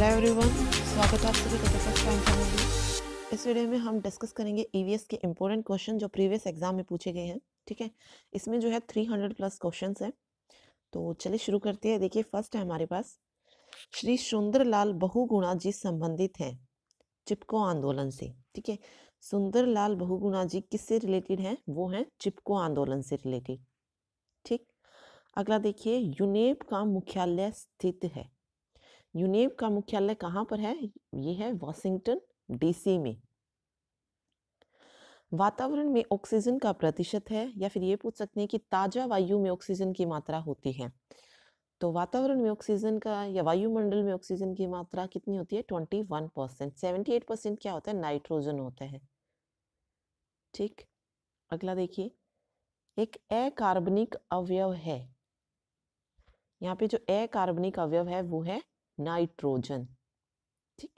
hello everyone स्वागत है आप सभी का टाइम फैमिली इस वीडियो में हम डिस्कस करेंगे ईवीएस e के इम्पोर्टेंट क्वेश्चन जो प्रीवियस एग्जाम में पूछे गए हैं ठीक है इसमें जो है 300 प्लस क्वेश्चन है तो चलिए शुरू करते हैं देखिए फर्स्ट है हमारे पास श्री सुंदरलाल बहुगुणा जी संबंधित हैं चिपको आंदोलन से ठीक है सुंदरलाल बहुगुणा जी किससे रिलेटेड हैं वो हैं चिपको आंदोलन से रिलेटेड ठीक अगला देखिए यूनेप का मुख्यालय स्थित है यूनेव का मुख्यालय कहां पर है ये है वॉशिंगटन डीसी में वातावरण में ऑक्सीजन का प्रतिशत है या फिर ये पूछ सकते हैं कि ताज़ा वायु में ऑक्सीजन की मात्रा होती है तो वातावरण में ऑक्सीजन का या वायुमंडल में ऑक्सीजन की मात्रा कितनी होती है twenty one percent seventy eight percent क्या होता है नाइट्रोजन होता है ठीक अगला देखिए एक अकार्बनिक अवयव है यहाँ पे जो अकार्बनिक अवयव है वो है नाइट्रोजन ठीक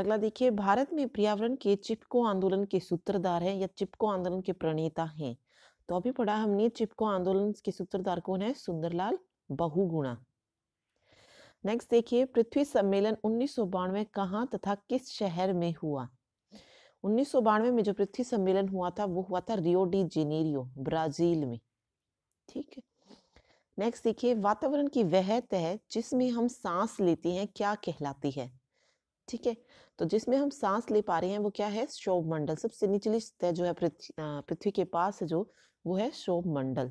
अगला देखिए भारत में पर्यावरण के चिपको आंदोलन के सूत्रधार हैं या चिपको आंदोलन के प्रणेता हैं तो अभी पढ़ा हमने चिपको आंदोलन के सूत्रधार कौन है सुंदरलाल बहुगुणा नेक्स्ट देखिए पृथ्वी सम्मेलन उन्नीस कहाँ तथा किस शहर में हुआ उन्नीस में जो पृथ्वी सम्मेलन हुआ था वो हुआ था रियो डी जेनेरियो ब्राजील में ठीक है नेक्स्ट देखिए वातावरण की वह तह जिसमें हम सांस लेते हैं क्या कहलाती है ठीक है तो जिसमें हम सांस ले पा रहे हैं वो क्या है शोभ मंडल सबसे निचली सतह जो है पृथ्वी के पास जो वो है शोभ मंडल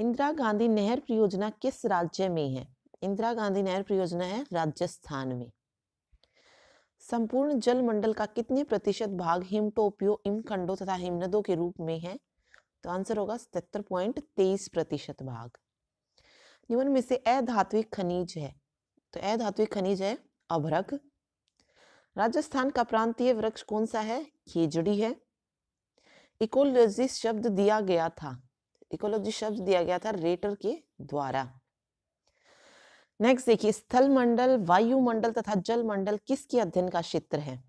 इंदिरा गांधी नहर परियोजना किस राज्य में है इंदिरा गांधी नहर परियोजना है राजस्थान में संपूर्ण जल मंडल का कितने प्रतिशत भाग हिमटोपियो हिमखंडों तथा हिमनदों के रूप में है तो आंसर होगा सतर पॉइंट तेईस प्रतिशत भाग निम्न में से अधात्विक खनिज है तो अधात्विक खनिज है अभरक राजस्थान का प्रांतीय वृक्ष कौन सा है खेजड़ी है इकोलॉजी शब्द दिया गया था इकोलॉजी शब्द दिया गया था रेटर के द्वारा नेक्स्ट देखिए स्थल मंडल वायुमंडल तथा जल मंडल किसके अध्ययन का क्षेत्र है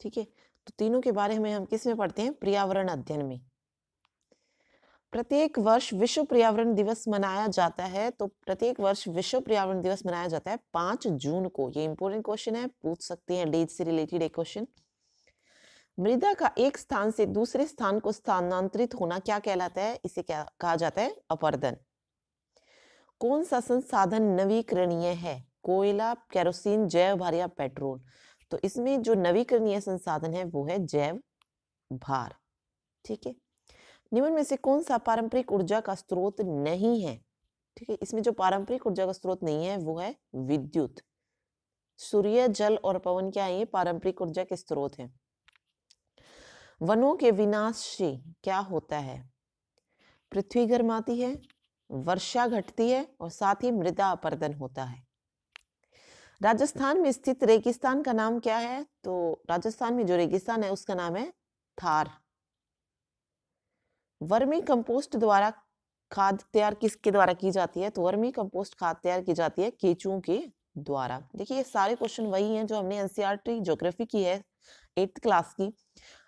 ठीक है तो तीनों के बारे में हम किस में पढ़ते हैं पर्यावरण अध्ययन में प्रत्येक वर्ष विश्व पर्यावरण दिवस मनाया जाता है तो प्रत्येक वर्ष विश्व पर्यावरण दिवस मनाया जाता है पांच जून को ये इंपोर्टेंट क्वेश्चन है पूछ सकते हैं डेज से रिलेटेड एक क्वेश्चन मृदा का एक स्थान से दूसरे स्थान को स्थानांतरित होना क्या कहलाता है इसे क्या कहा जाता है अपर्दन कौन सा संसाधन नवीकरणीय है कोयला कैरोसिन जैव भार या पेट्रोल तो इसमें जो नवीकरणीय संसाधन है वो है जैव भार ठीक है निम्न में से कौन सा पारंपरिक ऊर्जा का स्रोत नहीं है ठीक है इसमें जो पारंपरिक ऊर्जा का स्रोत नहीं है वो है विद्युत सूर्य जल और पवन क्या है ये पारंपरिक ऊर्जा के स्रोत है वनों के विनाश से क्या होता है पृथ्वी गर्माती है वर्षा घटती है और साथ ही मृदा अपर्दन होता है राजस्थान में स्थित रेगिस्तान का नाम क्या है तो राजस्थान में जो रेगिस्तान है उसका नाम है थार वर्मी कंपोस्ट द्वारा खाद तैयार किसके द्वारा की जाती है तो वर्मी कंपोस्ट खाद तैयार की जाती है केचुओं के द्वारा देखिए ये सारे क्वेश्चन वही हैं जो हमने एनसीआरटी ज्योग्राफी e की है एट्थ क्लास की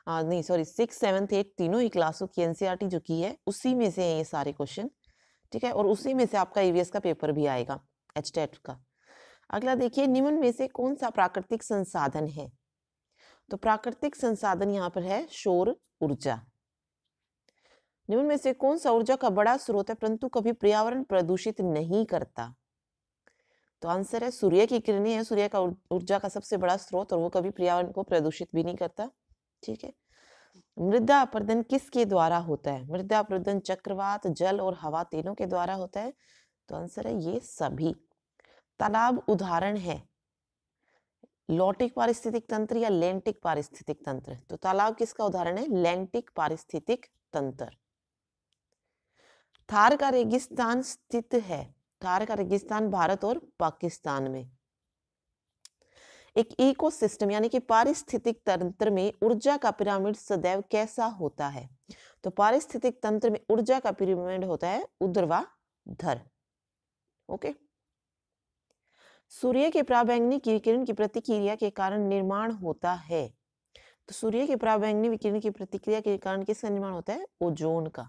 आ, नहीं सॉरी सिक्स सेवन्थ एट तीनों ही क्लासों की एनसीआरटी e जो की है उसी में से है ये सारे क्वेश्चन ठीक है और उसी में से आपका ईवीएस e का पेपर भी आएगा एच का अगला देखिए निम्न में से कौन सा प्राकृतिक संसाधन है तो प्राकृतिक संसाधन यहाँ पर है शोर ऊर्जा निम्न में से कौन सा ऊर्जा का बड़ा स्रोत है परंतु कभी पर्यावरण प्रदूषित नहीं करता तो आंसर है सूर्य की किरणें है सूर्य का ऊर्जा का सबसे बड़ा स्रोत और वो कभी पर्यावरण को प्रदूषित भी नहीं करता ठीक है मृदा अपरदन किसके द्वारा होता है मृदा अपरदन चक्रवात जल और हवा तीनों के द्वारा होता है तो आंसर है ये सभी तालाब उदाहरण है लौटिक पारिस्थितिक तंत्र या लेंटिक पारिस्थितिक तंत्र तो तालाब किसका उदाहरण है लेंटिक पारिस्थितिक तंत्र थार का रेगिस्तान स्थित है थार का रेगिस्तान भारत और पाकिस्तान में एक इकोसिस्टम यानी कि पारिस्थितिक तंत्र में ऊर्जा का पिरामिड सदैव कैसा होता है तो पारिस्थितिक तंत्र में ऊर्जा का पिरामिड होता है उद्रवा धर ओके सूर्य के प्राबैंगनी विकिरण की प्रतिक्रिया के कारण निर्माण होता है तो सूर्य के प्राबैंगनी विकिरण की प्रतिक्रिया के कारण किसका निर्माण होता है ओजोन का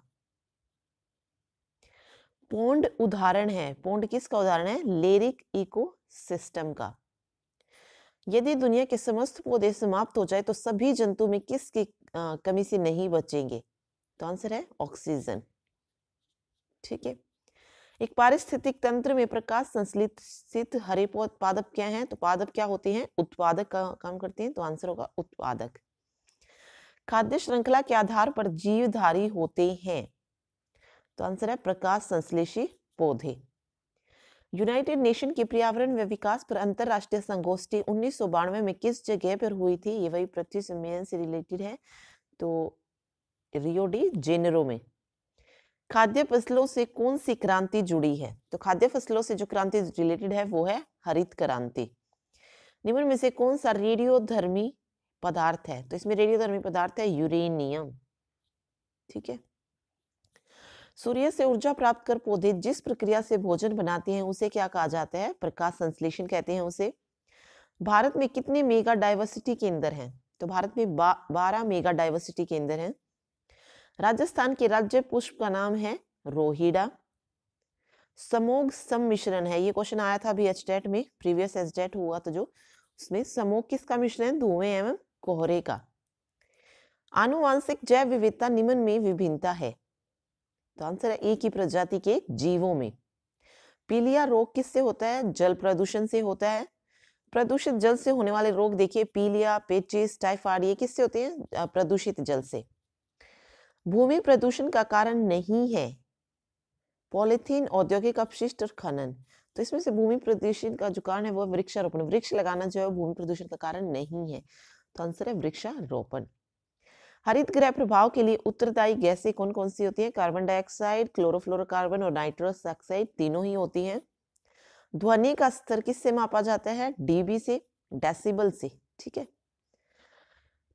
पोंड उदाहरण है पोंड किसका उदाहरण है लेरिक इको सिस्टम का यदि दुनिया के समस्त पौधे समाप्त हो जाए तो सभी जंतु में किसकी कमी से नहीं बचेंगे तो आंसर है ऑक्सीजन ठीक है एक पारिस्थितिक तंत्र में प्रकाश संश्लेषित हरे पादप क्या हैं तो पादप क्या होते हैं उत्पादक का काम करते हैं तो आंसर होगा उत्पादक खाद्य श्रृंखला के आधार पर जीवधारी होते हैं तो आंसर है प्रकाश संश्लेषी पौधे यूनाइटेड नेशन की पर्यावरण व विकास पर अंतरराष्ट्रीय संगोष्ठी उन्नीस में किस जगह पर हुई थी ये वही पृथ्वी सम्मेलन से रिलेटेड है तो रियो डी जेनेरो में खाद्य फसलों से कौन सी क्रांति जुड़ी है तो खाद्य फसलों से जो क्रांति रिलेटेड है वो है हरित क्रांति निम्न में से कौन सा रेडियोधर्मी पदार्थ है तो इसमें रेडियोधर्मी पदार्थ है यूरेनियम ठीक है सूर्य से ऊर्जा प्राप्त कर पौधे जिस प्रक्रिया से भोजन बनाते हैं उसे क्या कहा जाता है प्रकाश संश्लेषण कहते हैं उसे भारत में कितने मेगा डाइवर्सिटी केंद्र हैं तो भारत में बारह मेगा डाइवर्सिटी केंद्र हैं राजस्थान के राज्य पुष्प का नाम है रोहिडा समोग सम्मिश्रण है ये क्वेश्चन आया था अभी एचडेट में प्रीवियस एचडेट हुआ तो जो उसमें समोग किसका मिश्रण है धुएं एवं कोहरे का आनुवांशिक जैव विविधता निम्न में विभिन्नता है तो आंसर है एक ही प्रजाति के जीवों में पीलिया रोग किससे होता है जल प्रदूषण से होता है प्रदूषित जल से होने वाले रोग देखिए पीलिया पेचिस टाइफाइड ये किससे होते हैं प्रदूषित जल से भूमि प्रदूषण का कारण नहीं है पॉलिथीन औद्योगिक अपशिष्ट और खनन तो इसमें से भूमि प्रदूषण का जो कारण है वो वृक्षारोपण वृक्ष लगाना जो है भूमि प्रदूषण का कारण नहीं है तो आंसर है वृक्षारोपण हरित ग्रह प्रभाव के लिए उत्तरदायी गैसें कौन कौन सी होती हैं कार्बन डाइऑक्साइड क्लोरोफ्लोरोकार्बन और नाइट्रोस ऑक्साइड तीनों ही होती हैं ध्वनि का स्तर किससे मापा जाता है डीबी से डेसिबल से ठीक है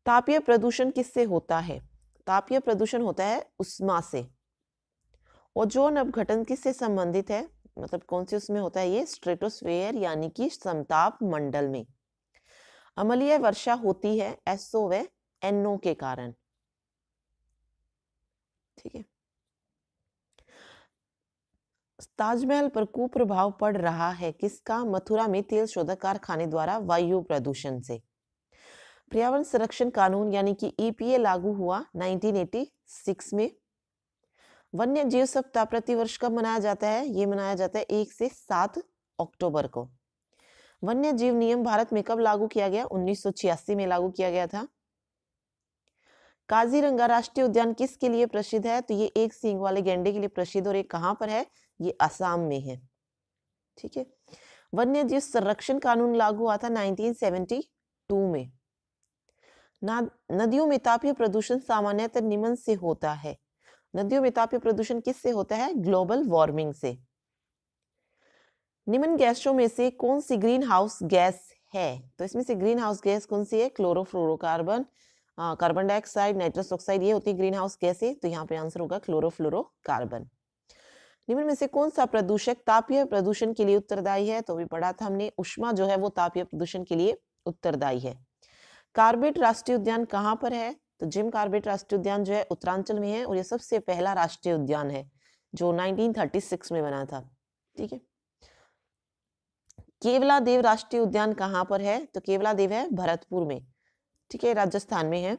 तापीय प्रदूषण किससे होता है तापीय प्रदूषण होता है उष्मा से ओजोन अपघटन किससे संबंधित है मतलब कौन से उसमें होता है ये स्ट्रेटोस्फेयर यानी कि समताप मंडल में अमलीय वर्षा होती है एसओ वह एनओ के कारण ठीक है ताजमहल पर कुप्रभाव पड़ रहा है किसका मथुरा में तेल शोधक कारखाने द्वारा वायु प्रदूषण से पर्यावरण संरक्षण कानून यानी कि ईपीए e लागू हुआ 1986 में वन्य जीव सप्ताह प्रतिवर्ष कब मनाया जाता है ये मनाया जाता है एक से सात अक्टूबर को वन्य जीव नियम भारत में कब लागू किया गया 1986 में लागू किया गया था काजीरंगा राष्ट्रीय उद्यान किसके लिए प्रसिद्ध है तो ये एक सींग वाले गेंडे के लिए प्रसिद्ध और ये कहाँ पर है ये असम में है ठीक है वन्य जीव संरक्षण कानून लागू हुआ था 1972 में नदियों में तापीय प्रदूषण सामान्यतः निम्न से होता है नदियों में तापीय प्रदूषण किससे होता है ग्लोबल वार्मिंग से निम्न गैसों में से कौन सी ग्रीन हाउस गैस है तो इसमें से ग्रीन हाउस गैस कौन सी है chlorofluorocarbon carbon dioxide nitrous oxide ये होती है ग्रीन हाउस कैसे तो यहाँ पे आंसर होगा कार्बन निम्न में से कौन सा प्रदूषक तापीय प्रदूषण के लिए उत्तरदायी है तो भी पढ़ा था हमने उष्मा जो है वो तापीय प्रदूषण के लिए उत्तरदायी है कार्बेट राष्ट्रीय उद्यान कहाँ पर है तो जिम कार्बेट राष्ट्रीय उद्यान जो है उत्तरांचल में है और ये सबसे पहला राष्ट्रीय उद्यान है जो 1936 में बना था ठीक है केवला देव राष्ट्रीय उद्यान कहाँ पर है तो केवला देव है भरतपुर में ठीक है राजस्थान में है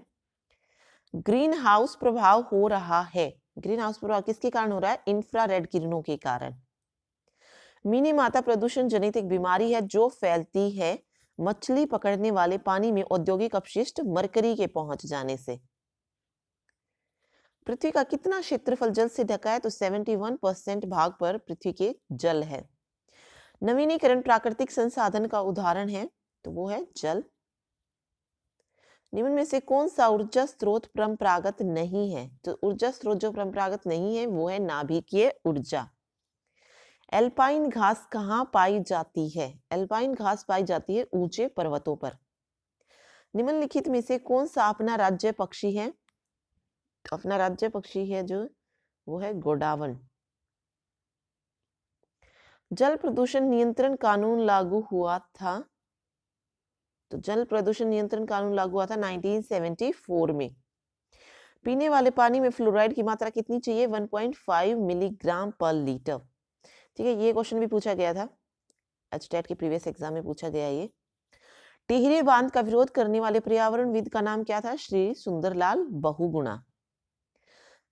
ग्रीन हाउस प्रभाव हो रहा है ग्रीन हाउस प्रभाव किसके कारण हो रहा है इंफ्रारेड किरणों के कारण मिनी माता प्रदूषण जनित एक बीमारी है जो फैलती है मछली पकड़ने वाले पानी में औद्योगिक अपशिष्ट मरकरी के पहुंच जाने से पृथ्वी का कितना क्षेत्रफल जल से ढका है तो 71 परसेंट भाग पर पृथ्वी के जल है नवीनीकरण प्राकृतिक संसाधन का उदाहरण है तो वो है जल निम्न में से कौन सा ऊर्जा स्रोत परंपरागत नहीं है तो ऊर्जा स्रोत जो परंपरागत नहीं है वो है नाभिकीय ऊर्जा एल्पाइन घास कहाँ पाई जाती है एल्पाइन घास पाई जाती है ऊंचे पर्वतों पर निम्नलिखित में से कौन सा अपना राज्य पक्षी है तो अपना राज्य पक्षी है जो वो है गोडावन जल प्रदूषण नियंत्रण कानून लागू हुआ था तो जल प्रदूषण नियंत्रण कानून लागू हुआ था 1974 में पीने वाले पानी में फ्लोराइड की मात्रा कितनी चाहिए 1.5 मिलीग्राम पर लीटर ठीक है ये क्वेश्चन भी पूछा गया था एचटेट के प्रीवियस एग्जाम में पूछा गया ये टिहरे बांध का विरोध करने वाले पर्यावरणविद का नाम क्या था श्री सुंदरलाल बहुगुणा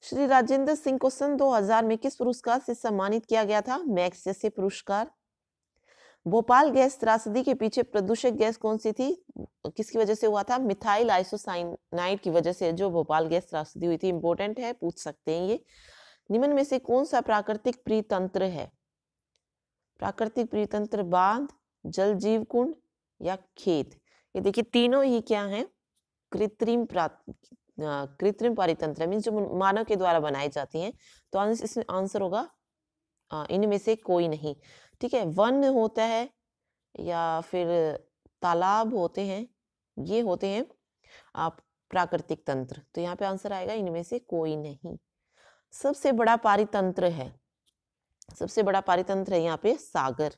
श्री राजेंद्र सिंह को सन 2000 में किस पुरस्कार से सम्मानित किया गया था मैक्स जैसे पुरस्कार भोपाल गैस त्रासदी के पीछे प्रदूषक गैस कौन सी थी किसकी वजह से हुआ था मिथाइल आइसोसाइनाइड की वजह से जो भोपाल गैस त्रासदी हुई थी इंपॉर्टेंट है पूछ सकते हैं ये निम्न में से कौन सा प्राकृतिक प्रीतंत्र है प्राकृतिक प्रीतंत्र बांध जल जीव कुंड या खेत ये देखिए तीनों ही क्या है कृत्रिम कृत्रिम पारितंत्र मीन जो मानव के द्वारा बनाई जाती है तो इसमें आंसर होगा इनमें से कोई नहीं ठीक है वन होता है या फिर तालाब होते हैं ये होते हैं आप प्राकृतिक तंत्र तो यहाँ पे आंसर आएगा इनमें से कोई नहीं सबसे बड़ा पारितंत्र है सबसे बड़ा पारितंत्र है यहाँ पे सागर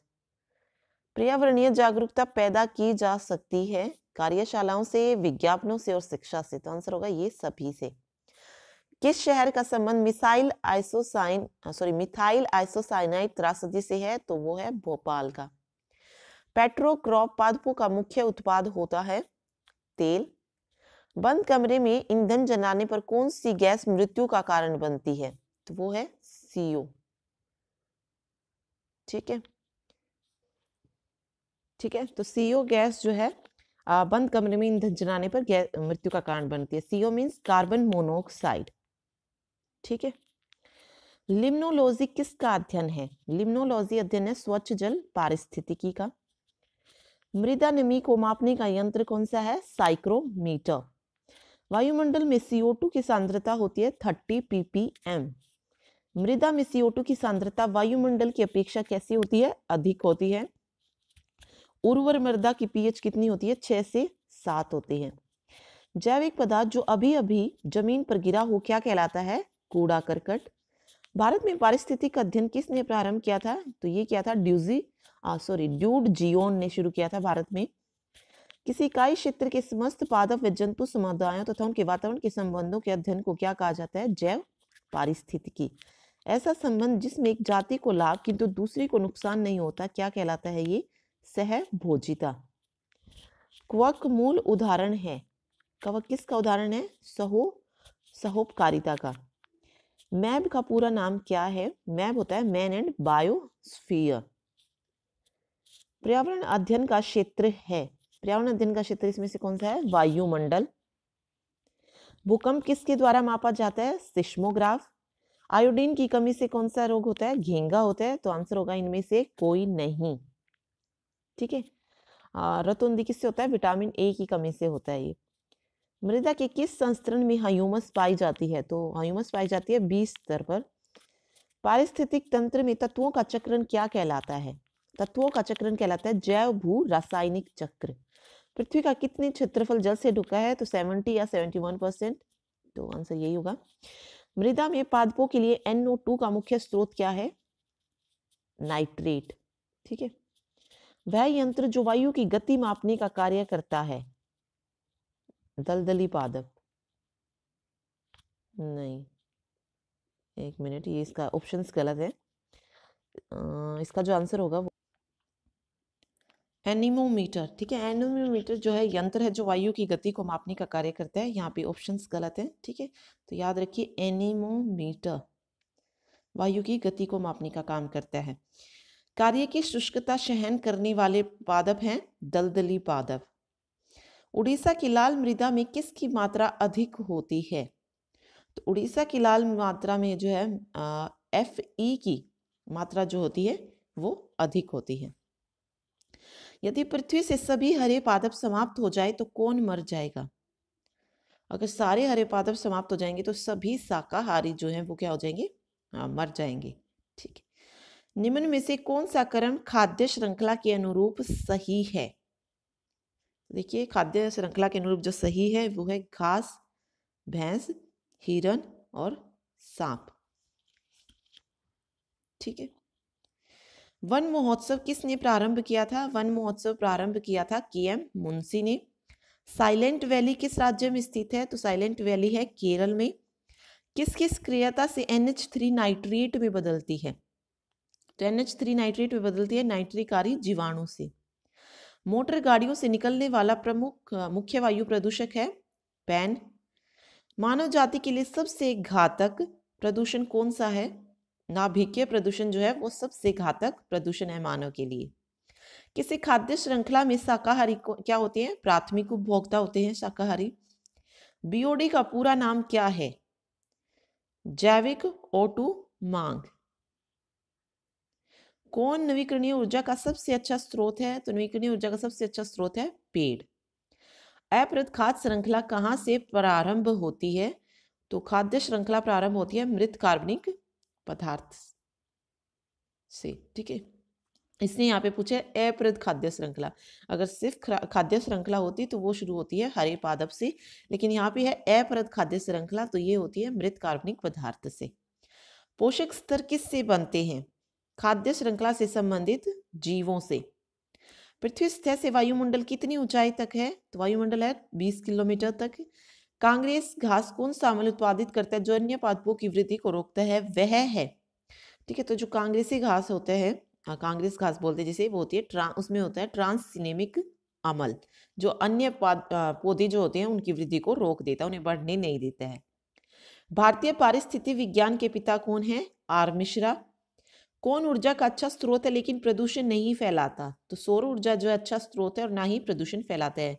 पर्यावरणीय जागरूकता पैदा की जा सकती है कार्यशालाओं से विज्ञापनों से और शिक्षा से तो आंसर होगा ये सभी से किस शहर का संबंध missile isocyan sorry methyl isocyanide त्रासदी से है तो वो है भोपाल का पेट्रोक्रॉप पादपों का मुख्य उत्पाद होता है तेल बंद कमरे में ईंधन जलाने पर कौन सी गैस मृत्यु का कारण बनती है तो वो है सीओ ठीक है ठीक है तो सीओ गैस जो है बंद कमरे में ईंधन जलाने पर मृत्यु का कारण बनती है सीओ मीन्स कार्बन मोनोऑक्साइड ठीक है लिम्नोलॉजी किसका अध्ययन है लिम्नोलॉजी अध्ययन है स्वच्छ जल पारिस्थितिकी का मृदा नमी को मापने का यंत्र कौन सा है साइक्रोमीटर वायुमंडल में CO2 की सांद्रता होती है थर्टी पीपीएम मृदा में CO2 की सांद्रता वायुमंडल की अपेक्षा कैसी होती है अधिक होती है उर्वर मृदा की पीएच कितनी होती है छह से सात होती है जैविक पदार्थ जो अभी अभी जमीन पर गिरा हो क्या कहलाता है कूड़ा करकट भारत में पारिस्थितिक का अध्ययन किसने प्रारंभ किया था तो ये किया था ड्यूजी सॉरी ड्यूड जियोन ने शुरू किया था भारत में किसी इकाई क्षेत्र के समस्त पादप व जंतु समुदायों तथा तो उनके वातावरण के संबंधों के अध्ययन को क्या कहा जाता है जैव पारिस्थितिकी ऐसा संबंध जिसमें एक जाति को लाभ किंतु तो दूसरी को नुकसान नहीं होता क्या कहलाता है ये सहभोजिता क्वक मूल उदाहरण है कवक किसका उदाहरण है सहो सहोपकारिता का मैब का पूरा नाम क्या है मैब होता है मैन एंड बायोस्फीयर पर्यावरण अध्ययन का क्षेत्र है पर्यावरण अध्ययन का क्षेत्र इसमें से कौन सा है वायुमंडल भूकंप किसके द्वारा मापा जाता है सिस्मोग्राफ आयोडीन की कमी से कौन सा रोग होता है घेंगा होता है तो आंसर होगा इनमें से कोई नहीं ठीक है रतोंदी किससे होता है विटामिन ए की कमी से होता है ये मृदा के किस संस्करण में ह्यूमस पाई जाती है तो ह्यूमस पाई जाती है बीस स्तर पर पारिस्थितिक तंत्र में तत्वों का चक्रण क्या कहलाता है तत्वों का चक्रण कहलाता है जैव भू रासायनिक चक्र पृथ्वी का कितने क्षेत्रफल जल से ढुका है तो सेवेंटी या सेवेंटी वन परसेंट तो आंसर यही होगा मृदा में पादपों के लिए टू का मुख्य स्रोत क्या है नाइट्रेट ठीक है वह यंत्र जो वायु की गति मापने का कार्य करता है दलदली पादप नहीं एक मिनट ये इसका ऑप्शंस गलत है इसका जो आंसर होगा वो एनिमोमीटर ठीक है एनिमोमीटर जो है यंत्र है जो वायु की गति को मापने का कार्य करता है यहाँ पे ऑप्शंस गलत है ठीक है तो याद रखिए एनिमोमीटर वायु की गति को मापने का काम करता है कार्य की शुष्कता सहन करने वाले पादप हैं दलदली पादप उड़ीसा की लाल मृदा में किसकी मात्रा अधिक होती है तो उड़ीसा की लाल मात्रा में जो है एफ ई की मात्रा जो होती है वो अधिक होती है यदि पृथ्वी से सभी हरे पादप समाप्त हो जाए तो कौन मर जाएगा अगर सारे हरे पादप समाप्त हो जाएंगे तो सभी शाकाहारी जो हैं वो क्या हो जाएंगे आ, मर जाएंगे ठीक है निम्न में से कौन सा कर्म खाद्य श्रृंखला के अनुरूप सही है देखिए खाद्य श्रृंखला के अनुरूप जो सही है वो है घास भैंस हिरन और सांप ठीक है वन महोत्सव किसने प्रारंभ किया था वन महोत्सव प्रारंभ किया था के एम मुंशी ने साइलेंट वैली किस राज्य में स्थित है तो साइलेंट वैली है केरल में किस किस क्रियता से एन एच थ्री नाइट्रेट में बदलती है तो एन एच थ्री नाइट्रेट में बदलती है नाइट्रिकारी जीवाणु से मोटर गाड़ियों से निकलने वाला प्रमुख मुख्य वायु प्रदूषक है पैन मानव जाति के लिए सबसे घातक प्रदूषण कौन सा है नाभिकीय प्रदूषण जो है वो सबसे घातक प्रदूषण है मानव के लिए किसी खाद्य श्रृंखला में शाकाहारी क्या होते हैं प्राथमिक उपभोक्ता होते हैं शाकाहारी बीओडी का पूरा नाम क्या है जैविक ओटू मांग कौन नवीकरणीय ऊर्जा का सबसे अच्छा स्रोत है तो नवीकरणीय ऊर्जा का सबसे अच्छा स्रोत है पेड़ अप्रत खाद्य श्रृंखला कहाँ से प्रारंभ होती है तो खाद्य श्रृंखला प्रारंभ होती है मृत कार्बनिक पदार्थ से ठीक है इसने यहाँ पे पूछे अप्रद खाद्य श्रृंखला अगर सिर्फ खाद्य श्रृंखला होती तो वो शुरू होती है हरे पादप से लेकिन यहाँ पे है अप्रद खाद्य श्रृंखला तो ये होती है मृत कार्बनिक पदार्थ से पोषक स्तर किससे बनते हैं खाद्य श्रृंखला से संबंधित जीवों से पृथ्वी सतह से वायुमंडल कितनी ऊंचाई तक है तो वायुमंडल है 20 किलोमीटर तक कांग्रेस घास कौन सा उत्पादित करता है जो अन्य पादपों की वृद्धि को रोकता है वह है ठीक है तो जो कांग्रेसी घास होते हैं कांग्रेस घास बोलते हैं जैसे वो होती है ट्रां उसमें होता है ट्रांसिनेमिक अमल जो अन्य पौधे जो होते हैं उनकी वृद्धि को रोक देता है उन्हें बढ़ने नहीं देता है भारतीय पारिस्थितिक विज्ञान के पिता कौन है आर मिश्रा कौन ऊर्जा का अच्छा स्रोत है लेकिन प्रदूषण नहीं फैलाता तो सौर ऊर्जा जो है अच्छा स्रोत है और ना ही प्रदूषण फैलाता है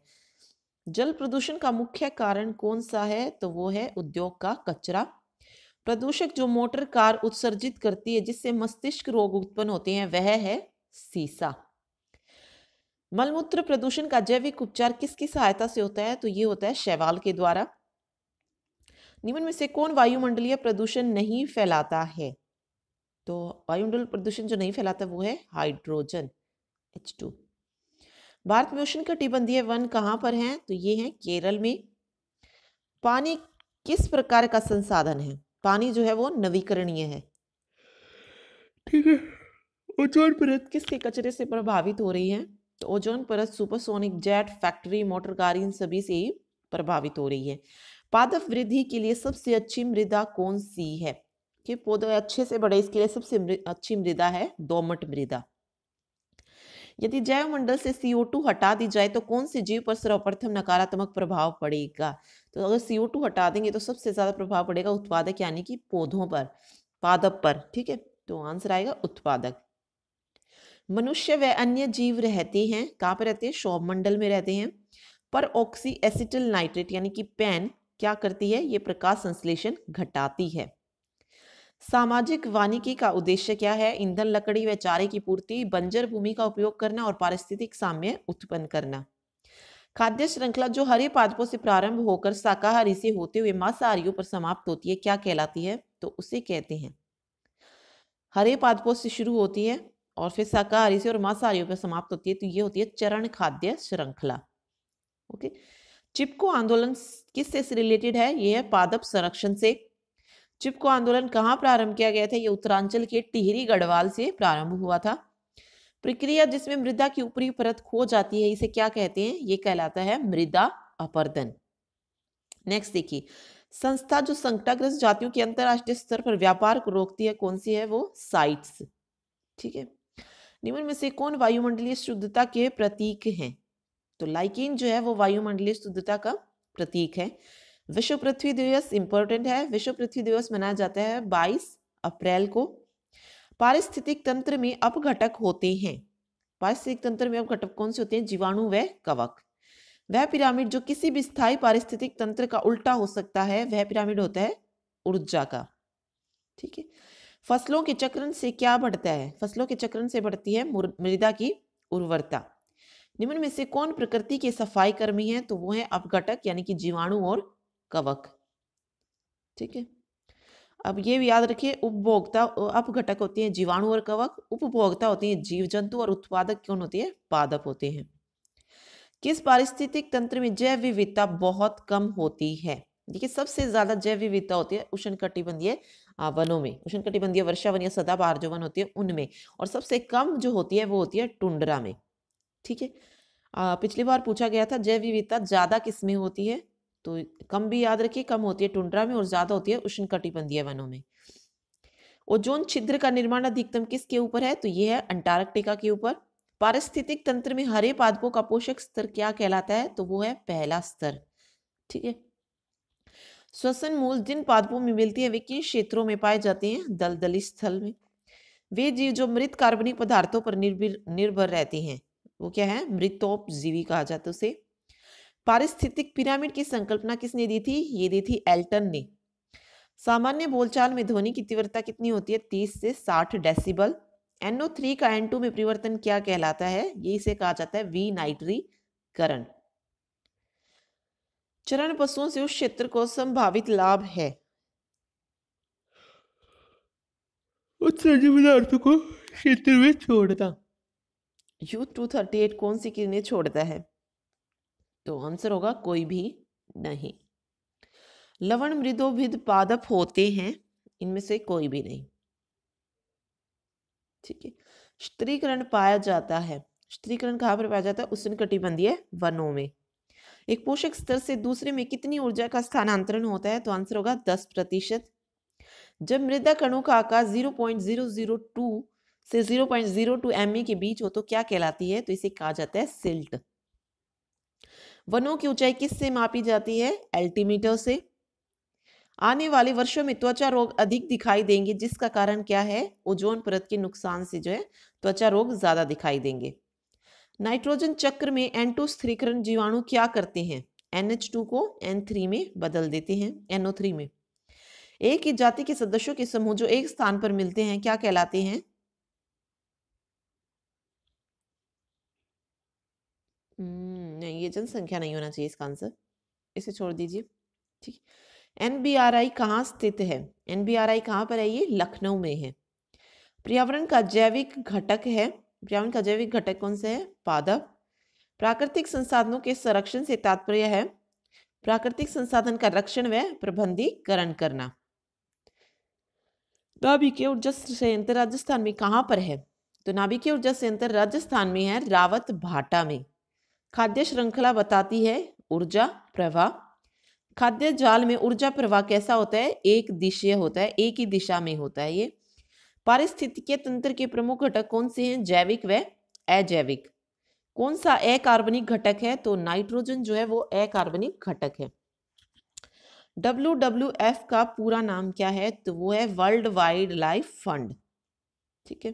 जल प्रदूषण का मुख्य कारण कौन सा है तो वो है उद्योग का कचरा प्रदूषक जो मोटर कार उत्सर्जित करती है जिससे मस्तिष्क रोग उत्पन्न होते हैं वह है सीसा मलमूत्र प्रदूषण का जैविक उपचार किसकी सहायता से होता है तो ये होता है शैवाल के द्वारा निम्न में से कौन वायुमंडलीय प्रदूषण नहीं फैलाता है तो वायुमंडल प्रदूषण जो नहीं फैलाता वो है हाइड्रोजन एच टू भारत में उष्ण कटिबंधीय वन कहाँ पर हैं तो ये हैं केरल में पानी किस प्रकार का संसाधन है पानी जो है वो नवीकरणीय है ठीक है ओजोन परत किसके कचरे से प्रभावित हो रही है तो ओजोन परत supersonic jet factory motor car इन सभी से ही प्रभावित हो रही है पादप वृद्धि के लिए सबसे अच्छी मृदा कौन सी है कि पौधे तो अच्छे से बढ़े इसके लिए सबसे अच्छी मृदा है दोमट मृदा यदि जैवमंडल से CO2 हटा दी जाए तो कौन से जीव पर सर्वप्रथम नकारात्मक प्रभाव पड़ेगा तो अगर CO2 हटा देंगे तो सबसे ज़्यादा प्रभाव पड़ेगा उत्पादक यानी कि पौधों पर पादप पर ठीक है तो आंसर आएगा उत्पादक मनुष्य व अन्य जीव रहते हैं कहाँ पर रहते हैं मंडल में रहते हैं पर ऑक्सी एसिटल नाइट्रेट यानी कि पैन क्या करती है ये प्रकाश संश्लेषण घटाती है सामाजिक वानिकी का उद्देश्य क्या है ईंधन लकड़ी व चारे की पूर्ति बंजर भूमि का उपयोग करना और पारिस्थितिक साम्य उत्पन्न करना खाद्य श्रृंखला जो हरे पादपों से प्रारंभ होकर शाकाहारी से होते हुए मांसाहारियों पर समाप्त होती है क्या कहलाती है तो उसे कहते हैं हरे पादपों से शुरू होती है और फिर शाकाहारी से और मांसाहारियों पर समाप्त होती है तो ये होती है चरण खाद्य श्रृंखला ओके चिपको आंदोलन किससे रिलेटेड है यह है पादप संरक्षण से चिपको आंदोलन कहाँ प्रारंभ किया गया था ये उत्तरांचल के टिहरी गढ़वाल से प्रारंभ हुआ था प्रक्रिया जिसमें मृदा की ऊपरी परत खो जाती है इसे क्या कहते हैं ये कहलाता है मृदा अपर्दन नेक्स्ट देखिए संस्था जो संकटाग्रस्त जातियों के अंतरराष्ट्रीय स्तर पर व्यापार को रोकती है कौन सी है वो साइट्स ठीक है निम्न में से कौन वायुमंडलीय शुद्धता के प्रतीक हैं तो लाइकिन जो है वो वायुमंडलीय शुद्धता का प्रतीक है विश्व पृथ्वी दिवस इंपॉर्टेंट है विश्व पृथ्वी दिवस मनाया जाता है बाईस अप्रैल को पारिस्थितिक तंत्र में अपघटक होते हैं पारिस्थितिक तंत्र में अपघटक कौन से होते हैं जीवाणु व कवक वह पिरामिड जो किसी भी स्थायी पारिस्थितिक तंत्र का उल्टा हो सकता है वह पिरामिड होता है ऊर्जा का ठीक है फसलों के चक्रण से क्या बढ़ता है फसलों के चक्रण से बढ़ती है मृदा की उर्वरता निम्न में से कौन प्रकृति के सफाई कर्मी है तो वो है अपघटक यानी कि जीवाणु और कवक ठीक है अब ये याद रखिए उपभोक्ता अपघटक होती है जीवाणु और कवक उपभोक्ता होती है जीव जंतु और उत्पादक कौन होती है पादप होते हैं किस पारिस्थितिक तंत्र में जैव विविधता बहुत कम होती है देखिए सबसे ज्यादा जैव विविधता होती है उष्ण कटिबंधीय वनों में उष्ण कटिबंधीय वर्षा वन या सदाबहार जो वन होती है उनमें और सबसे कम जो होती है वो होती है टुंडरा में ठीक है पिछली बार पूछा गया था जैव विविधता ज्यादा किसमें होती है तो कम भी याद रखिए कम होती है टुंड्रा में और ज़्यादा होती है उष्ण कटिबंधीय वनों में ओजोन छिद्र का निर्माण अधिकतम किसके ऊपर है तो ये है अंटार्कटिका के ऊपर पारिस्थितिक तंत्र में हरे पादपों का पोषक स्तर क्या कहलाता है तो वो है पहला स्तर ठीक है श्वसन मूल जिन पादपों में मिलती है वे किन क्षेत्रों में पाए जाते हैं दलदली स्थल में वे जीव जो मृत कार्बनिक पदार्थों पर निर्भर निर्भर रहते हैं वो क्या है मृतोपजीवी कहा जाता है उसे पारिस्थितिक पिरामिड की संकल्पना किसने दी थी ये दी थी एल्टन ने सामान्य बोलचाल में ध्वनि की तीव्रता कितनी होती है तीस से साठ डेसिबल थ्री का एन टू में परिवर्तन क्या कहलाता है ये इसे कहा जाता है वी नाइट्रीकरण चरण पशुओं से उस क्षेत्र को संभावित लाभ है को क्षेत्र में छोड़ता यू एट कौन सी किरणें छोड़ता है तो आंसर होगा कोई भी नहीं लवण मृदोभिद पादप होते हैं इनमें से कोई भी नहीं ठीक है स्त्रीकरण पाया जाता है स्त्रीकरण कहाँ पर पाया जाता है उष्ण कटिबंधीय वनों में एक पोषक स्तर से दूसरे में कितनी ऊर्जा का स्थानांतरण होता है तो आंसर होगा दस प्रतिशत जब मृदा कणों का आकार zero zero zero point two से zero point zero two M के बीच हो तो क्या कहलाती है तो इसे कहा जाता है सिल्ट वनों की ऊंचाई किससे मापी जाती है एल्टीमीटर से आने वाले वर्षों में त्वचा रोग अधिक दिखाई देंगे जिसका कारण क्या है ओजोन परत के नुकसान से जो है त्वचा रोग ज्यादा दिखाई देंगे नाइट्रोजन चक्र में एंटो स्थिरीकरण जीवाणु क्या करते हैं NH2 को N3 में बदल देते हैं NO3 में एक ही जाति के सदस्यों के समूह जो एक स्थान पर मिलते हैं क्या कहलाते हैं ये जनसंख्या नहीं होना चाहिए इसका आंसर इसे छोड़ दीजिए ठीक एन बी आर आई कहाँ स्थित है एन बी आर आई कहाँ पर है ये लखनऊ में है पर्यावरण का जैविक घटक है पर्यावरण का जैविक घटक कौन सा है पादप प्राकृतिक संसाधनों के संरक्षण से तात्पर्य है प्राकृतिक संसाधन का रक्षण व प्रबंधीकरण करना नाभिकीय ऊर्जा संयंत्र राजस्थान में कहाँ पर है तो नाभिकीय ऊर्जा संयंत्र राजस्थान में है रावत भाटा में खाद्य श्रृंखला बताती है ऊर्जा प्रवाह खाद्य जाल में ऊर्जा प्रवाह कैसा होता है एक दिशीय होता है एक ही दिशा में होता है ये पारिस्थितिकीय तंत्र के प्रमुख घटक कौन से हैं जैविक व अजैविक कौन सा अकार्बनिक घटक है तो नाइट्रोजन जो है वो अकार्बनिक घटक है डब्ल्यू डब्ल्यू एफ का पूरा नाम क्या है तो वो है वर्ल्ड वाइड लाइफ फंड ठीक है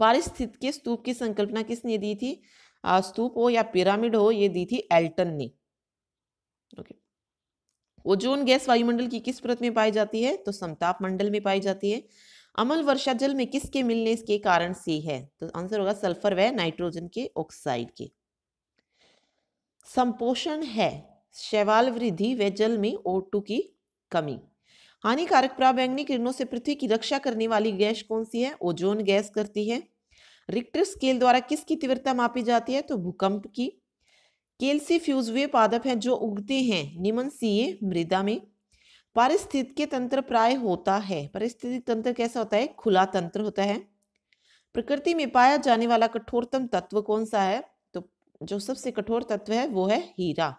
पारिस्थित के स्तूप की संकल्पना किसने दी थी स्तूप हो या पिरामिड हो ये दी थी एल्टन ने ओके ओजोन गैस वायुमंडल की किस परत में पाई जाती है तो समताप मंडल में पाई जाती है अमल वर्षा जल में किसके मिलने इसके कारण से है तो आंसर होगा सल्फर व नाइट्रोजन के ऑक्साइड के संपोषण है शैवाल वृद्धि व जल में ओ की कमी हानिकारक प्राबैंगनी किरणों से पृथ्वी की रक्षा करने वाली गैस कौन सी है ओजोन गैस करती है रिक्टर स्केल द्वारा किसकी तीव्रता मापी जाती है तो भूकंप की केलसी फ्यूज वे पादप हैं जो उगते हैं निमन निमनसीय मृदा में पारिस्थितिक तंत्र प्राय होता है पारिस्थितिक तंत्र कैसा होता है खुला तंत्र होता है प्रकृति में पाया जाने वाला कठोरतम तत्व कौन सा है तो जो सबसे कठोर तत्व है वो है हीरा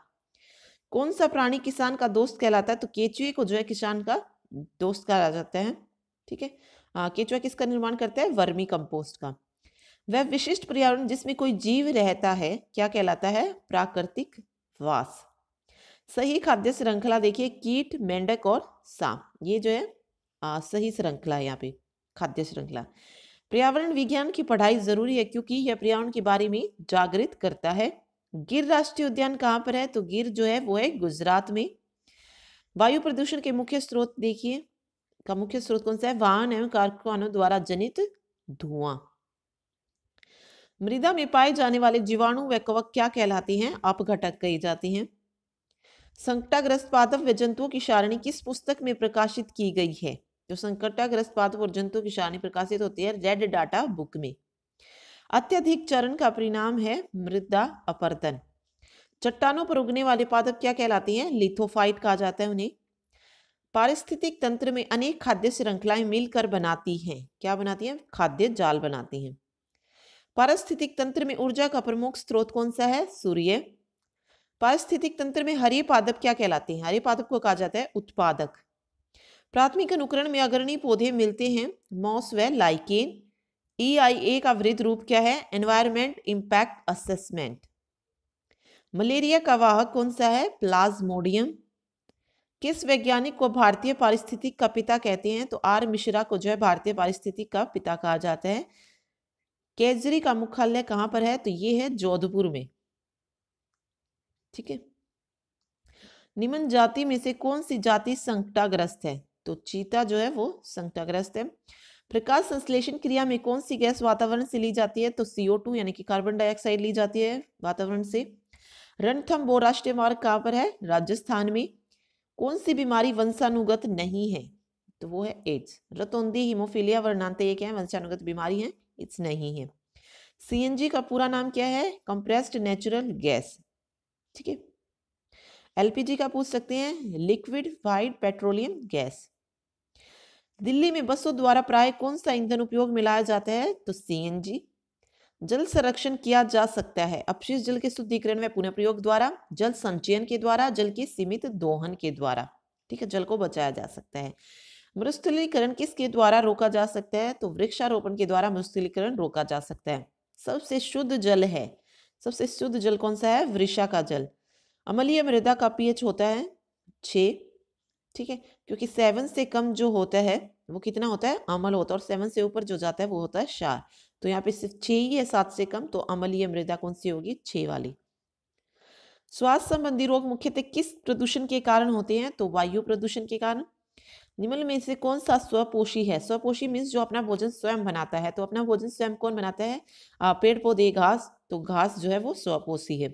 कौन सा प्राणी किसान का दोस्त कहलाता है तो केचुए को जो है किसान का दोस्त का आ जाता है ठीक है केचुआ किसका निर्माण करता है वर्मी कंपोस्ट का वह विशिष्ट पर्यावरण जिसमें कोई जीव रहता है क्या कहलाता है प्राकृतिक वास सही खाद्य श्रृंखला देखिए कीट मेंढक और सांप ये जो है आ, सही श्रृंखला है यहाँ पे खाद्य श्रृंखला पर्यावरण विज्ञान की पढ़ाई जरूरी है क्योंकि यह पर्यावरण के बारे में जागृत करता है गिर राष्ट्रीय उद्यान कहाँ पर है तो गिर जो है वो है गुजरात में वायु प्रदूषण के मुख्य स्रोत देखिए का मुख्य स्रोत कौन सा है वाहन एवं कारखानों द्वारा जनित धुआं मृदा में पाए जाने वाले जीवाणु व कवक क्या कहलाती हैं आप घटक कही जाती हैं संकटाग्रस्त पादव व जंतुओं की सारणी किस पुस्तक में प्रकाशित की गई है जो संकटाग्रस्त पादव और जंतुओं की सारणी प्रकाशित होती है रेड डाटा बुक में अत्यधिक चरण का परिणाम है मृदा अपर्तन चट्टानों पर उगने वाले पादप क्या कहलाती हैं लिथोफाइट कहा जाता है उन्हें पारिस्थितिक तंत्र में अनेक खाद्य श्रृंखलाएं मिलकर बनाती हैं क्या बनाती हैं खाद्य जाल बनाती हैं पारिस्थितिक तंत्र में ऊर्जा का प्रमुख स्रोत कौन सा है सूर्य पारिस्थितिक तंत्र में हरे पादप क्या कहलाते हैं हरे पादप को कहा जाता है उत्पादक प्राथमिक अनुकरण में अग्रणी पौधे मिलते हैं मॉस व लाइकेन ई आई ए का वृद्ध रूप क्या है एनवायरमेंट इम्पैक्ट असेसमेंट मलेरिया का वाहक कौन सा है प्लाज्मोडियम किस वैज्ञानिक को भारतीय पारिस्थितिक का पिता कहते हैं तो आर मिश्रा को जो है भारतीय पारिस्थितिक का पिता कहा जाता है केजरी का मुख्यालय कहाँ पर है तो ये है जोधपुर में ठीक है निम्न जाति में से कौन सी जाति संकटाग्रस्त है तो चीता जो है वो संकटाग्रस्त है प्रकाश संश्लेषण क्रिया में कौन सी गैस वातावरण से ली जाती है तो सीओ टू यानी कि कार्बन डाइऑक्साइड ली जाती है वातावरण से रणथम्बोर राष्ट्रीय मार्ग कहाँ पर है राजस्थान में कौन सी बीमारी वंशानुगत नहीं है तो वो है एड्स रतौंदी हिमोफीलिया वर्णांत ये क्या है वंशानुगत बीमारी है इट्स नहीं है सीएनजी का पूरा नाम क्या है कंप्रेस्ड नेचुरल गैस ठीक है एलपीजी का पूछ सकते हैं liquid white petroleum gas Delhi में बसों द्वारा प्राय कौन सा ईंधन उपयोग में लाया जाता है तो सीएनजी जल संरक्षण किया जा सकता है अपशिष्ट जल के शुद्धिकरण में पुनः प्रयोग द्वारा जल संचयन के द्वारा जल के सीमित दोहन के द्वारा ठीक है जल को बचाया जा सकता है मरुस्थलीकरण किसके द्वारा रोका जा सकता है तो वृक्षारोपण के द्वारा मरुस्थलीकरण रोका जा सकता है सबसे शुद्ध जल है सबसे शुद्ध जल कौन सा है वृषा का जल अमलीय मृदा का पीएच होता है छ ठीक है क्योंकि सेवन से कम जो होता है वो कितना होता है अमल होता है और सेवन से ऊपर जो जाता है वो होता है क्षार तो यहाँ पे सिर्फ छह ही है सात से कम तो अमलीय मृदा कौन सी होगी छह वाली स्वास्थ्य संबंधी रोग मुख्यतः किस प्रदूषण के कारण होते हैं तो वायु प्रदूषण के कारण निम्न में से कौन सा स्वपोषी है स्वपोषी मीन्स जो अपना भोजन स्वयं बनाता है तो अपना भोजन स्वयं कौन बनाता है पेड़ पौधे घास तो घास जो है वो स्वपोषी है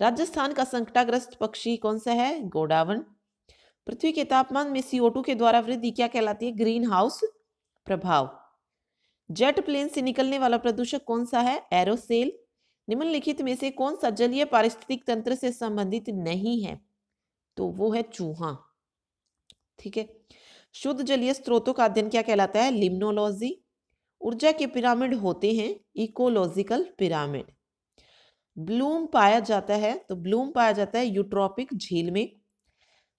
राजस्थान का संकटाग्रस्त पक्षी कौन सा है गोडावन पृथ्वी के तापमान में सीओ के द्वारा वृद्धि क्या कहलाती है ग्रीन हाउस प्रभाव जेट प्लेन से निकलने वाला प्रदूषक कौन सा है एरोसेल निम्नलिखित में से कौन सा जलीय पारिस्थितिक तंत्र से संबंधित नहीं है तो वो है चूहा ठीक है शुद्ध जलीय स्रोतों का अध्ययन क्या कहलाता है लिम्नोलॉजी ऊर्जा के पिरामिड होते हैं इकोलॉजिकल पिरामिड ब्लूम पाया जाता है तो ब्लूम पाया जाता है यूट्रॉपिक झील में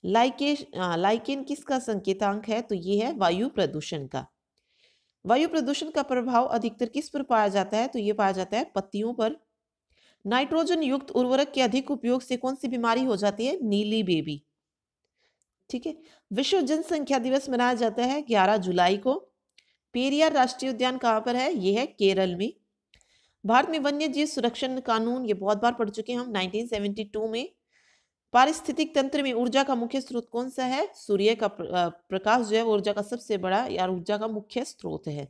लाइके लाइकेन किसका संकेतांक है तो ये है वायु प्रदूषण का वायु प्रदूषण का प्रभाव अधिकतर किस पर पाया जाता है तो ये पाया जाता है पत्तियों पर नाइट्रोजन युक्त उर्वरक के अधिक उपयोग से कौन सी बीमारी हो जाती है नीली बेबी ठीक है विश्व जनसंख्या दिवस मनाया जाता है 11 जुलाई को पेरियार राष्ट्रीय उद्यान कहाँ पर है ये है केरल में भारत में वन्य जीव सुरक्षण कानून ये बहुत बार पढ़ चुके हैं हम 1972 में पारिस्थितिक तंत्र में ऊर्जा का मुख्य स्रोत कौन सा है सूर्य का प्रकाश जो है ऊर्जा का सबसे बड़ा या ऊर्जा का मुख्य स्रोत है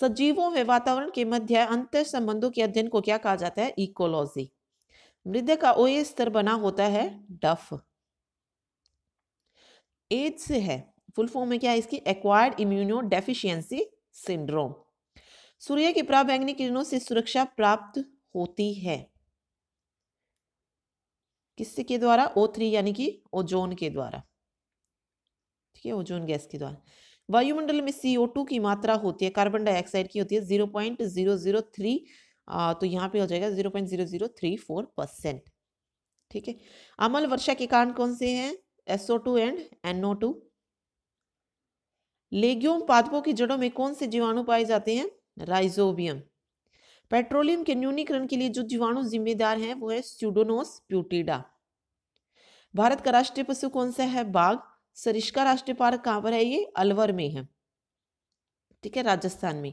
सजीवों में वातावरण के मध्य अंतर संबंधों के अध्ययन को क्या कहा जाता है इकोलॉजी मृद का ओए स्तर बना होता है डफ एड्स है फुल फॉर्म में क्या है इसकी एक्वायर्ड इम्यूनो डेफिशिएंसी सिंड्रोम सूर्य के प्राबैंगनी किरणों से सुरक्षा प्राप्त होती है किससे के द्वारा ओ थ्री यानी कि ओजोन के द्वारा ठीक है ओजोन गैस के द्वारा वायुमंडल में सी टू की मात्रा होती है कार्बन डाइऑक्साइड की होती है zero point zero zero three तो यहाँ पे हो जाएगा zero point zero zero three four percent ठीक है अमल वर्षा के कारण कौन से हैं SO two and NO two legume पादपों की जड़ों में कौन से जीवाणु पाए जाते हैं राइजोबियम पेट्रोलियम के न्यूनीकरण के लिए जो जीवाणु जिम्मेदार हैं वो है स्यूडोनोस प्यूटिडा भारत का राष्ट्रीय पशु कौन सा है बाघ सरिश्का राष्ट्रीय पार्क कहां पर है ये अलवर में है ठीक है राजस्थान में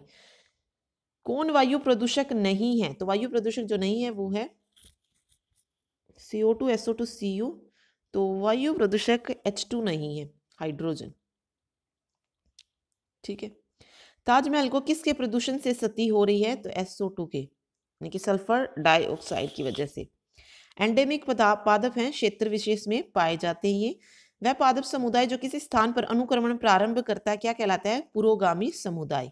कौन वायु प्रदूषक नहीं है तो वायु प्रदूषक जो नहीं है वो है CO two SO two C U तो वायु प्रदूषक एच टू नहीं है हाइड्रोजन ठीक है ताजमहल को किसके प्रदूषण से सती हो रही है तो टू के यानी कि सल्फर डाइऑक्साइड की वजह से एंडेमिक पादप हैं क्षेत्र विशेष में पाए जाते हैं ये वह पादप समुदाय जो किसी स्थान पर अनुक्रमण प्रारंभ करता है क्या कहलाता है पुरोगामी समुदाय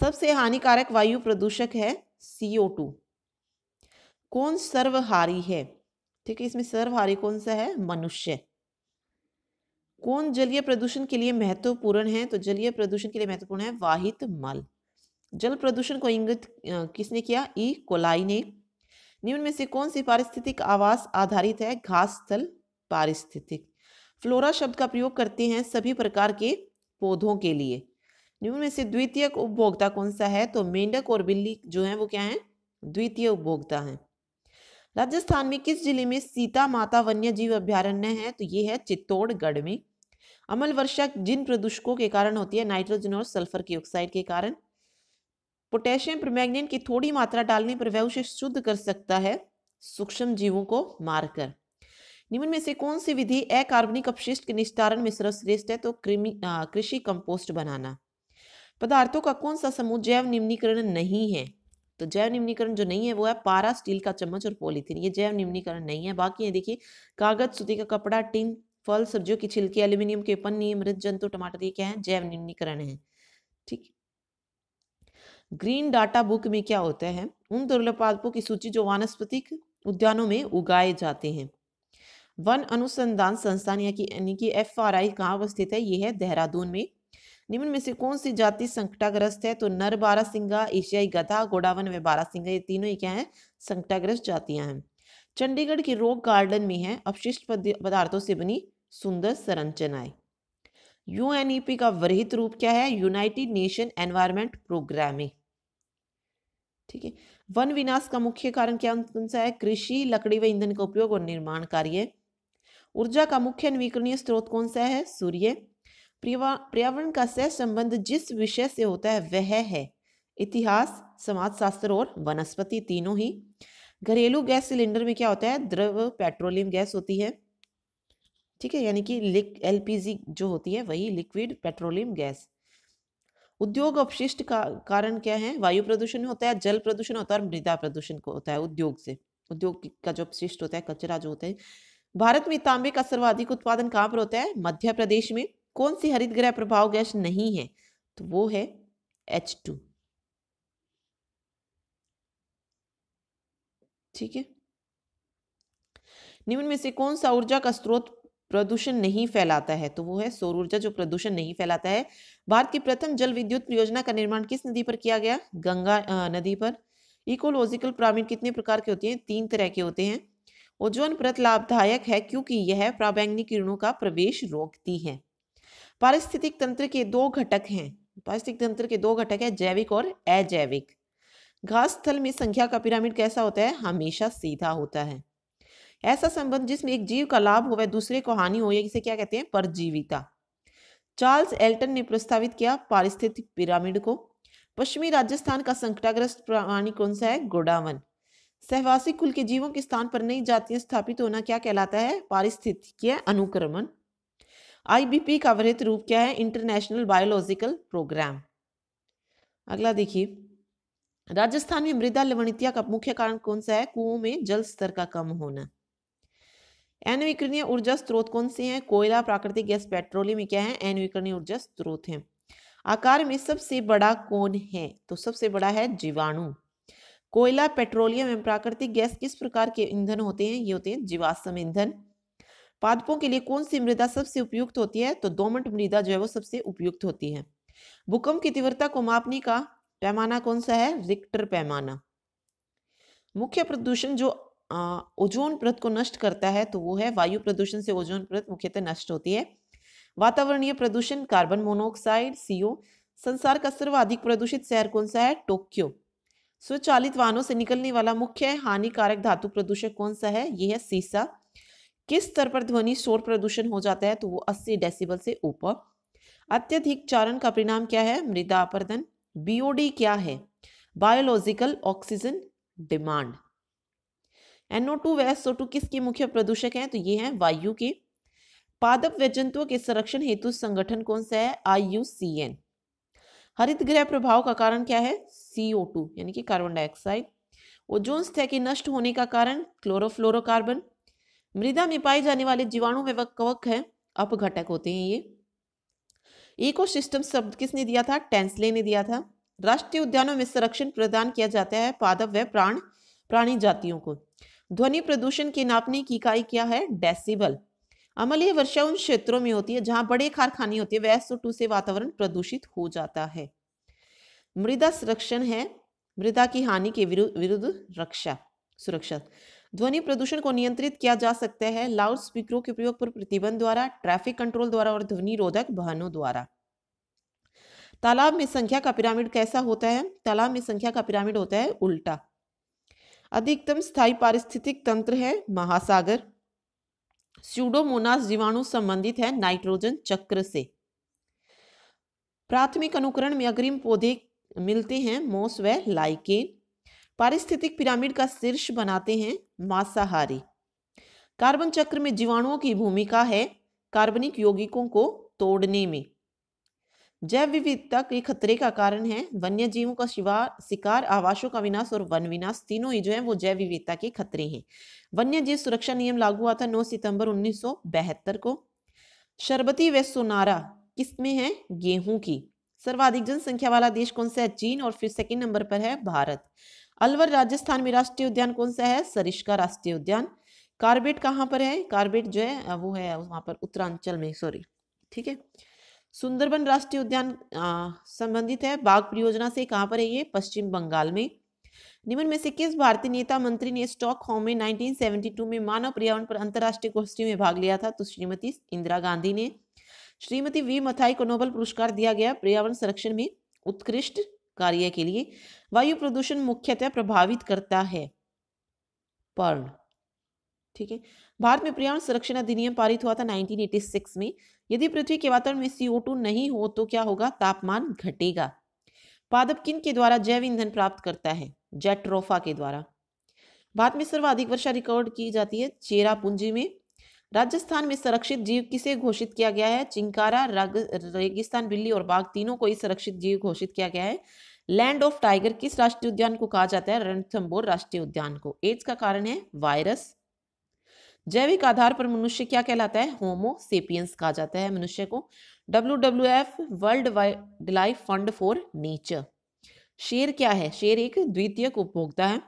सबसे हानिकारक वायु प्रदूषक है सीओ टू कौन सर्वहारी है ठीक है इसमें सर्वहारी कौन सा है मनुष्य कौन जलीय प्रदूषण के लिए महत्वपूर्ण है तो जलीय प्रदूषण के लिए महत्वपूर्ण है वाहित मल जल प्रदूषण को इंगित किसने किया ई कोलाई ने निम्न में से कौन सी पारिस्थितिक आवास आधारित है घास स्थल पारिस्थितिक फ्लोरा शब्द का प्रयोग करते हैं सभी प्रकार के पौधों के लिए निम्न में से द्वितीय उपभोक्ता कौन सा है तो मेंढक और बिल्ली जो है वो क्या है द्वितीय उपभोक्ता है राजस्थान में किस जिले में सीता माता वन्य जीव अभ्यारण्य है तो ये है चित्तौड़गढ़ में अमल वर्षा जिन प्रदूषकों के कारण होती है नाइट्रोजन और सल्फर की ऑक्साइड के कारण पोटेशियम प्रोमैग्नेट की थोड़ी मात्रा डालने पर वह उसे शुद्ध कर सकता है सूक्ष्म जीवों को मारकर निम्न में से कौन सी विधि अकार्बनिक अपशिष्ट के निस्तारण में सर्वश्रेष्ठ है तो कृषि कंपोस्ट बनाना पदार्थों का कौन सा समूह जैव निम्नीकरण नहीं है तो जैव निम्नीकरण जो नहीं है वो है पारा स्टील का चम्मच और पॉलीथीन ये जैव निम्नीकरण नहीं है बाकी ये देखिए कागज सूती का कपड़ा टिन फल सब्जियों की छिलके एल्यूमिनियम के पन्नी मृत जंतु टमाटर ये क्या है जैव निम्नीकरण है ठीक ग्रीन डाटा बुक में क्या होता है उन पादपों की सूची जो वानस्पतिक उद्यानों में उगाए जाते हैं वन अनुसंधान संस्थान यानी कि एफ आर आई कहाँ अवस्थित है ये है देहरादून में निम्न में से कौन सी जाति संकटाग्रस्त है तो नर बारा सिंगा एशियाई गधा गोडावन व बारा सिंगा ये तीनों ही क्या है संकटाग्रस्त जातियां हैं चंडीगढ़ के रोक गार्डन में है अपशिष्ट पदार्थों से बनी सुंदर संरचनाएं यूएनईपी e का वरहित रूप क्या है यूनाइटेड नेशन एनवायरमेंट प्रोग्रामिंग ठीक है वन विनाश का मुख्य कारण क्या कौन सा है कृषि लकड़ी व ईंधन का उपयोग और निर्माण कार्य ऊर्जा का मुख्य नवीकरणीय स्रोत कौन सा है सूर्य पर्यावरण का सह संबंध जिस विषय से होता है वह है इतिहास समाजशास्त्र और वनस्पति तीनों ही घरेलू गैस सिलेंडर में क्या होता है द्रव पेट्रोलियम गैस होती है ठीक है यानी कि एल जो होती है वही लिक्विड पेट्रोलियम गैस उद्योग अपशिष्ट का कारण क्या है वायु प्रदूषण होता है जल प्रदूषण होता है और मृदा प्रदूषण होता है उद्योग से उद्योग का जो अपशिष्ट होता है कचरा जो होता है भारत में तांबे का सर्वाधिक उत्पादन कहाँ पर होता है मध्य प्रदेश में कौन सी हरित ग्रह प्रभाव गैस नहीं है तो वो है एच टू ठीक है निम्न में से कौन सा ऊर्जा का स्रोत प्रदूषण नहीं फैलाता है तो वो है सौर ऊर्जा जो प्रदूषण नहीं फैलाता है भारत की प्रथम जल विद्युत योजना का निर्माण किस नदी पर किया गया गंगा नदी पर इकोलॉजिकल पिरामिड कितने प्रकार के होते हैं तीन तरह के होते हैं ओजोन प्रत लाभदायक है क्योंकि यह प्राबैंगनी किरणों का प्रवेश रोकती है पारिस्थितिक तंत्र के दो घटक हैं पारिस्थितिक तंत्र के दो घटक है जैविक और अजैविक घास स्थल में संख्या का पिरामिड कैसा होता है हमेशा सीधा होता है ऐसा संबंध जिसमें एक जीव का लाभ हो वह दूसरे को हानि हो या इसे क्या कहते हैं परजीविता चार्ल्स एल्टन ने प्रस्तावित किया पारिस्थितिक पिरामिड को पश्चिमी राजस्थान का संकटाग्रस्त प्राणी कौन सा है गोडावन सहवासी कुल के जीवों के स्थान पर नई जातियां स्थापित होना क्या कहलाता है पारिस्थितिकीय अनुक्रमण आईबीपी का वृहत रूप क्या है इंटरनेशनल बायोलॉजिकल प्रोग्राम अगला देखिए राजस्थान में मृदा लवणितिया का मुख्य कारण कौन सा है कुओं में जल स्तर का कम होना अनवीकरणीय ऊर्जा स्रोत कौन से हैं कोयला प्राकृतिक गैस पेट्रोलियम क्या है अनवीकरणीय ऊर्जा स्रोत हैं आकार में सबसे बड़ा कौन है तो सबसे बड़ा है जीवाणु कोयला पेट्रोलियम एवं प्राकृतिक गैस किस प्रकार के ईंधन होते हैं ये होते हैं जीवाश्म ईंधन पादपों के लिए कौन सी मृदा सबसे उपयुक्त होती है तो दोमट मृदा जो है वो सबसे उपयुक्त होती है भूकंप की तीव्रता को मापने का पैमाना कौन सा है रिक्टर पैमाना मुख्य प्रदूषण जो ओजोन परत को नष्ट करता है तो वो है वायु प्रदूषण से ओजोन परत मुख्यतः नष्ट होती है वातावरणीय प्रदूषण कार्बन मोनोऑक्साइड सीओ संसार का सर्वाधिक प्रदूषित शहर कौन सा है टोक्यो स्वचालित वाहनों से निकलने वाला मुख्य हानिकारक धातु प्रदूषक कौन सा है यह है सीसा किस स्तर पर ध्वनि शोर प्रदूषण हो जाता है तो वो 80 डेसिबल से ऊपर अत्यधिक चारण का परिणाम क्या है मृदा अपरदन बीओडी क्या है biological oxygen demand NO two वैस सो टू किसके मुख्य प्रदूषक हैं तो ये हैं वायु के पादप व जंतुओं के संरक्षण हेतु संगठन कौन सा है आई हरित गृह प्रभाव का कारण क्या है सीओ टू यानी कि कार्बन डाइऑक्साइड ओजोन स्तर के नष्ट होने का कारण क्लोरोफ्लोरोकार्बन मृदा में पाए जाने वाले जीवाणु में कवक है अपघटक होते हैं ये इको सिस्टम शब्द किसने दिया था टेंसले ने दिया था राष्ट्रीय उद्यानों में संरक्षण प्रदान किया जाता है पादप व प्राण प्राणी जातियों को ध्वनि प्रदूषण की नापने की इकाई क्या है डेसिबल अमलीय वर्षा उन क्षेत्रों में होती है जहां बड़े कारखाने होते हैं वह एसओ से वातावरण प्रदूषित हो जाता है मृदा संरक्षण है मृदा की हानि के विरुद्ध रक्षा सुरक्षा ध्वनि प्रदूषण को नियंत्रित किया जा सकता है लाउड स्पीकरों के प्रयोग पर प्रतिबंध द्वारा ट्रैफिक कंट्रोल द्वारा और ध्वनि रोधक वाहनों द्वारा तालाब में संख्या का पिरामिड कैसा होता है तालाब में संख्या का पिरामिड होता है उल्टा अधिकतम स्थायी पारिस्थितिक तंत्र है महासागर स्यूडोमोनास जीवाणु संबंधित है नाइट्रोजन चक्र से प्राथमिक अनुकरण में अग्रिम पौधे मिलते हैं मोस व लाइकेन पारिस्थितिक पिरामिड का शीर्ष बनाते हैं मांसाहारी कार्बन चक्र में जीवाणुओं की भूमिका है कार्बनिक यौगिकों को तोड़ने में जैव विविधता के खतरे का कारण है वन्य जीवों का शिवा शिकार आवासों का विनाश और वन विनाश तीनों ही जो है वो जैव विविधता के खतरे हैं वन्य जीव सुरक्षा नियम लागू हुआ था 9 सितंबर उन्नीस को शरबती व सोनारा किस में है गेहूं की सर्वाधिक जनसंख्या वाला देश कौन सा है चीन और फिर सेकेंड नंबर पर है भारत अलवर राजस्थान में राष्ट्रीय उद्यान कौन सा है सरिश्का राष्ट्रीय उद्यान कार्बेट कहाँ पर है कार्बेट जो है वो है वहां पर उत्तरांचल में सॉरी ठीक है सुंदरबन राष्ट्रीय उद्यान संबंधित है बाघ परियोजना से कहाँ पर है ये पश्चिम बंगाल में निम्न में से किस भारतीय नेता मंत्री ने होम में 1972 में मानव पर्यावरण पर अंतरराष्ट्रीय गोष्ठी में भाग लिया था तो श्रीमती इंदिरा गांधी ने श्रीमती वी मथाई को नोबल पुरस्कार दिया गया पर्यावरण संरक्षण में उत्कृष्ट कार्य के लिए वायु प्रदूषण मुख्यतः प्रभावित करता है पर्ण ठीक है भारत में पर्यावरण संरक्षण अधिनियम पारित हुआ था 1986 में यदि पृथ्वी के वातावरण में सीओ नहीं हो तो क्या होगा तापमान घटेगा पादप किन के द्वारा जैव ईंधन प्राप्त करता है जेट्रोफा के द्वारा भारत में सर्वाधिक वर्षा रिकॉर्ड की जाती है चेरापूंजी में राजस्थान में संरक्षित जीव किसे घोषित किया गया है चिंकारा रेगिस्तान बिल्ली और बाघ तीनों को ही संरक्षित जीव घोषित किया गया है लैंड ऑफ टाइगर किस राष्ट्रीय उद्यान को कहा जाता है रणथम्बोर राष्ट्रीय उद्यान को एड्स का कारण है वायरस जैविक आधार पर मनुष्य क्या कहलाता है होमो सेपियंस कहा जाता है मनुष्य को W W F world wide life fund for nature शेर क्या है शेर एक द्वितीय उपभोक्ता है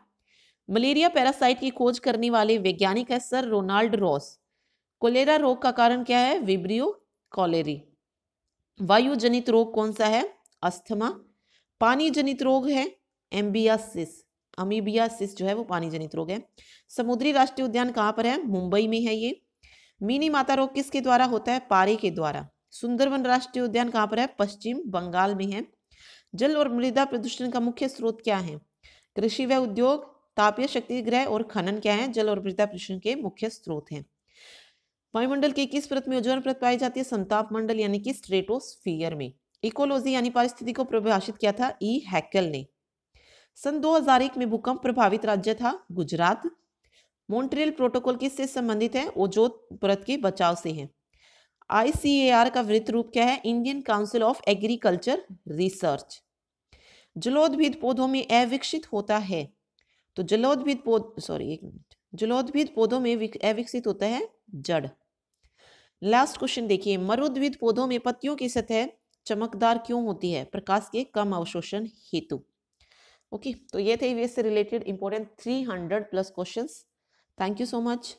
मलेरिया पैरासाइट की खोज करने वाले वैज्ञानिक है सर रोनाल्ड रॉस कोलेरा रोग का कारण क्या है विब्रियो कॉलेरी वायु जनित रोग कौन सा है अस्थमा पानी जनित रोग है एम्बियासिस अमीबियासिस जो है वो पानी जनित रोग है समुद्री राष्ट्रीय उद्यान कहाँ पर है मुंबई में है ये मिनी माता रोग किसके द्वारा होता है पारे के द्वारा सुंदरवन राष्ट्रीय उद्यान कहाँ पर है पश्चिम बंगाल में है जल और मृदा प्रदूषण का मुख्य स्रोत क्या है कृषि व उद्योग तापीय शक्ति ग्रह और खनन क्या है जल और मृदा प्रदूषण के मुख्य स्रोत हैं वायुमंडल के किस प्रत में ओजोन प्रत पाई जाती है संताप मंडल यानी कि स्ट्रेटोस्फीयर में इकोलॉजी यानी परिस्थिति को परिभाषित किया था ई हैकल ने सन 2001 में भूकंप प्रभावित राज्य था गुजरात मॉन्ट्रियल प्रोटोकॉल किससे संबंधित है जो परत के बचाव से है आईसीएआर का वृत्त रूप क्या है Indian council of agriculture research जलोद्भिद पौधों में अविकसित होता है तो जलोद्भिद पौध सॉरी एक मिनट जलोद्भिद पौधों में अविकसित होता है जड़ लास्ट क्वेश्चन देखिए मरुद्भिद पौधों में पत्तियों की सतह चमकदार क्यों होती है प्रकाश के कम अवशोषण हेतु ओके तो ये थे ईवीएस से related important 300 plus questions thank you so much